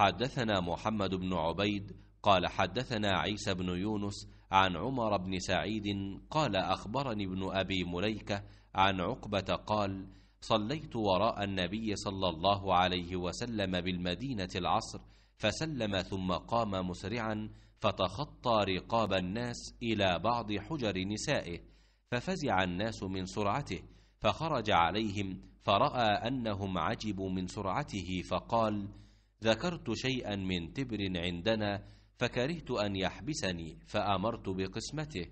حدثنا محمد بن عبيد قال حدثنا عيسى بن يونس عن عمر بن سعيد قال اخبرني ابن ابي مليكه عن عقبه قال صليت وراء النبي صلى الله عليه وسلم بالمدينه العصر فسلم ثم قام مسرعا فتخطى رقاب الناس الى بعض حجر نسائه ففزع الناس من سرعته فخرج عليهم فراى انهم عجبوا من سرعته فقال ذكرت شيئا من تبر عندنا فكرهت أن يحبسني فآمرت بقسمته